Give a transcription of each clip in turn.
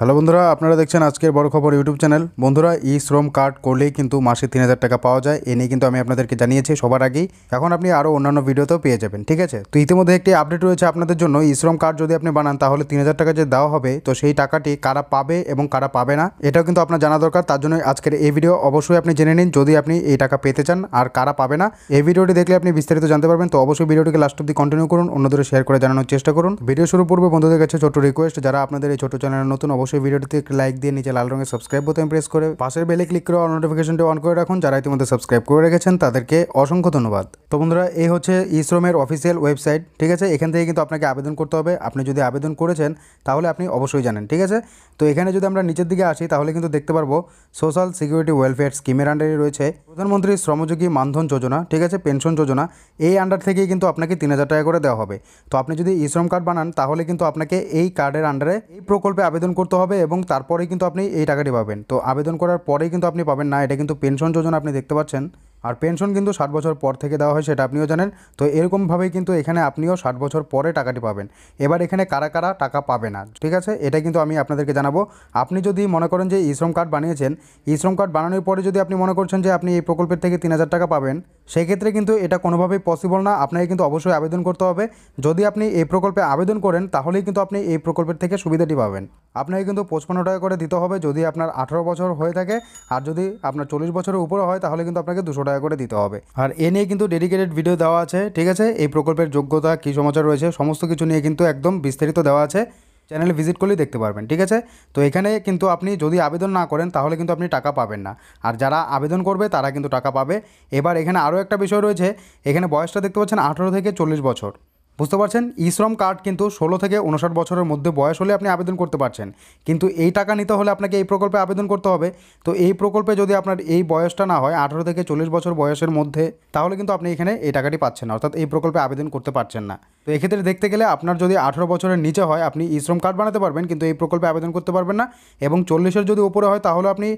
hello বন্ধুরা আপনারা দেখছেন আজকের বড় খবর ইউটিউব চ্যানেল বন্ধুরা ই শ্রম কার্ড করলেই কিন্তু মাসে তিন হাজার টাকা পাওয়া যায় এ নিয়ে কিন্তু আমি আপনাদেরকে জানিয়েছি সবার আগেই এখন আপনি আরও অন্যান্য ভিডিওতেও পেয়ে যাবেন ঠিক আছে তো ইতিমধ্যে একটি আপডেট রয়েছে আপনাদের জন্য ই শ্রম কার্ড যদি আপনি বানান তাহলে তিন হাজার টাকা যে দেওয়া হবে তো সেই টাকাটি কারা পাবে এবং কারা পাবে না এটাও কিন্তু আপনার জানা দরকার তার জন্য আজকের এই ভিডিও অবশ্যই আপনি জেনে নিন যদি আপনি এই টাকা পেতে চান আর কারা পাবে না এই ভিডিওটি দেখলে আপনি বিস্তারিত জানতে পারবেন তো অবশ্যই ভিডিওটিকে লাস্ট অব্দি কন্টিনিউ করুন অন্যদের শেয়ার করে জানানোর চেষ্টা করুন ভিডিও শুরু পূর্বে বন্ধুদের কাছে ছোট রিকোয়েস্ট যারা আপনাদের এই ছোট চ্যানেল নতুন অবশ্যই ভিডিওটিতে লাইক দিয়ে নিচে লাল রঙের সাবস্ক্রাইব বোতাম প্রেস করে পাশের বেলে ক্লিক করে অল নোটিফিকেশনটি অন করে রাখুন যারা ইতিমধ্যে সাবস্ক্রাইব করে রেখেছেন তাদেরকে অসংখ্য ধন্যবাদ তো বন্ধুরা এই হচ্ছে ইসরোমের অফিসিয়াল ওয়েবসাইট ঠিক আছে এখান থেকে কিন্তু আপনাকে আবেদন করতে হবে আপনি যদি আবেদন করেছেন তাহলে আপনি অবশ্যই জানেন ঠিক আছে তো এখানে যদি আমরা নিচের দিকে আসি তাহলে কিন্তু দেখতে পারবো সোশ্যাল সিকিউরিটি ওয়েলফেয়ার স্কিমের আন্ডারে রয়েছে প্রধানমন্ত্রী শ্রমযোগী মানধন যোজনা ঠিক আছে পেনশন যোজনা এই আন্ডার থেকে কিন্তু আপনাকে তিন হাজার টাকা করে দেওয়া হবে তো আপনি যদি ইশ্রম কার্ড বানান তাহলে কিন্তু আপনাকে এই কার্ডের আন্ডারে এই প্রকল্পে আবেদন করতে করতে হবে এবং তারপরে কিন্তু আপনি এই টাকাটি পাবেন তো আবেদন করার পরেই কিন্তু আপনি পাবেন না এটা কিন্তু পেনশন যোজনা আপনি দেখতে পাচ্ছেন আর পেনশন কিন্তু ষাট বছর পর থেকে দেওয়া হয় সেটা আপনিও জানেন তো এরকমভাবেই কিন্তু এখানে আপনিও ষাট বছর পরে টাকাটি পাবেন এবার এখানে কারা কারা টাকা পাবে না ঠিক আছে এটা কিন্তু আমি আপনাদেরকে জানাবো আপনি যদি মনে করেন যে ইশ্রম কার্ড বানিয়েছেন ইশ্রম কার্ড বানানোর পরে যদি আপনি মনে করছেন যে আপনি এই প্রকল্পের থেকে তিন হাজার টাকা পাবেন সেক্ষেত্রে কিন্তু এটা কোনোভাবেই পসিবল না আপনাকে কিন্তু অবশ্যই আবেদন করতে হবে যদি আপনি এই প্রকল্পে আবেদন করেন তাহলেই কিন্তু আপনি এই প্রকল্পের থেকে সুবিধাটি পাবেন আপনাকে কিন্তু পঁচপান্ন টাকা করে দিতে হবে যদি আপনার আঠারো বছর হয়ে থাকে আর যদি আপনার চল্লিশ বছরের উপরে হয় তাহলে কিন্তু আপনাকে দুশো টাকা করে দিতে হবে আর এ নিয়ে কিন্তু ডেডিকেটেড ভিডিও দেওয়া আছে ঠিক আছে এই প্রকল্পের যোগ্যতা কী সমাচার রয়েছে সমস্ত কিছু নিয়ে কিন্তু একদম বিস্তারিত দেওয়া আছে চ্যানেলে ভিজিট করলেই দেখতে পারবেন ঠিক আছে তো এখানে কিন্তু আপনি যদি আবেদন না করেন তাহলে কিন্তু আপনি টাকা পাবেন না আর যারা আবেদন করবে তারা কিন্তু টাকা পাবে এবার এখানে আরও একটা বিষয় রয়েছে এখানে বয়সটা দেখতে পাচ্ছেন আঠেরো থেকে চল্লিশ বছর বুঝতে পারছেন ই শ্রম কার্ড কিন্তু ষোলো থেকে উনষাট বছরের মধ্যে বয়স হলে আপনি আবেদন করতে পারছেন কিন্তু এই টাকা নিতে হলে আপনাকে এই প্রকল্পে আবেদন করতে হবে তো এই প্রকল্পে যদি আপনার এই বয়সটা না হয় আঠারো থেকে চল্লিশ বছর বয়সের মধ্যে তাহলে কিন্তু আপনি এখানে এই টাকাটি পাচ্ছেন না অর্থাৎ এই প্রকল্পে আবেদন করতে পারছেন না তো এক্ষেত্রে দেখতে গেলে আপনার যদি আঠারো বছরের নিচে হয় আপনি ই শ্রম কার্ড বানাতে পারবেন কিন্তু এই প্রকল্পে আবেদন করতে পারবেন না এবং চল্লিশের যদি উপরে হয় তাহলে আপনি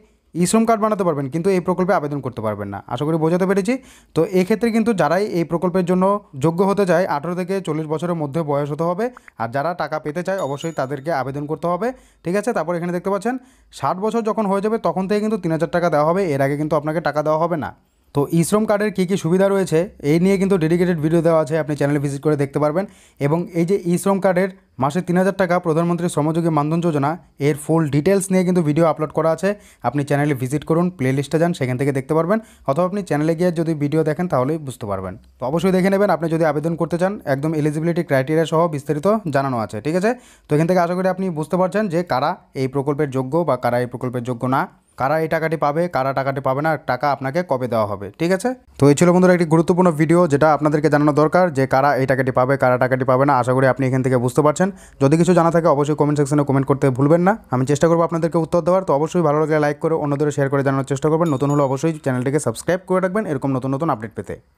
ই শ্রম কার্ড বানাতে পারবেন কিন্তু এই প্রকল্পে আবেদন করতে পারবেন না আশা করি বোঝাতে পেরেছি তো এক্ষেত্রে কিন্তু যারাই এই প্রকল্পের জন্য যোগ্য হতে চায় আঠেরো থেকে চল্লিশ বছরের মধ্যে বয়স হতে হবে আর যারা টাকা পেতে চায় অবশ্যই তাদেরকে আবেদন করতে হবে ঠিক আছে তারপর এখানে দেখতে পাচ্ছেন ষাট বছর যখন হয়ে যাবে তখন থেকে কিন্তু তিন হাজার টাকা দেওয়া হবে এর আগে কিন্তু আপনাকে টাকা দেওয়া হবে না তো ই শ্রম কার্ডের কী কী সুবিধা রয়েছে এই নিয়ে কিন্তু ডেডিকেটেড ভিডিও দেওয়া আছে আপনি চ্যানেলে ভিজিট করে দেখতে পারবেন এবং এই যে ই শ্রম কার্ডের মাসে তিন হাজার টাকা প্রধানমন্ত্রী শ্রমযোগী মানধন যোজনা এর ফুল ডিটেলস নিয়ে কিন্তু ভিডিও আপলোড করা আছে আপনি চ্যানেলে ভিজিট করুন প্লেলিস্টে যান সেখান থেকে দেখতে পারবেন অথবা আপনি চ্যানেলে গিয়ে যদি ভিডিও দেখেন তাহলেই বুঝতে পারবেন তো অবশ্যই দেখে নেবেন আপনি যদি আবেদন করতে চান একদম এলিজিবিলিটি ক্রাইটেরিয়া সহ বিস্তারিত জানানো আছে ঠিক আছে তো এখান থেকে আশা করি আপনি বুঝতে পারছেন যে কারা এই প্রকল্পের যোগ্য বা কারা এই প্রকল্পের যোগ্য না কারা এই টাকাটি পাবে কারা টাকাটি পাবে না টাকা আপনাকে কবে দেওয়া হবে ঠিক আছে তো এই ছিল বন্ধুরা একটি গুরুত্বপূর্ণ ভিডিও যেটা আপনাদেরকে জানানো দরকার যে কারা এই টাকাটি পাবে কারা টাকাটি পাবে না আশা করি আপনি এখান থেকে বুঝতে পারছেন যদি কিছু জানা থাকে অবশ্যই কমেন্ট সেকশনে কমেন্ট করতে ভুলবেন না আমি চেষ্টা করবো আপনাদেরকে উত্তর দেওয়ার তো অবশ্যই ভালো লাগলে লাইক করে অন্যদের শেয়ার করে জানানোর চেষ্টা করবেন নতুন হলে অবশ্যই চ্যানেলটিকে সাবস্ক্রাইব করে রাখবেন এরকম নতুন নতুন আপডেট পেতে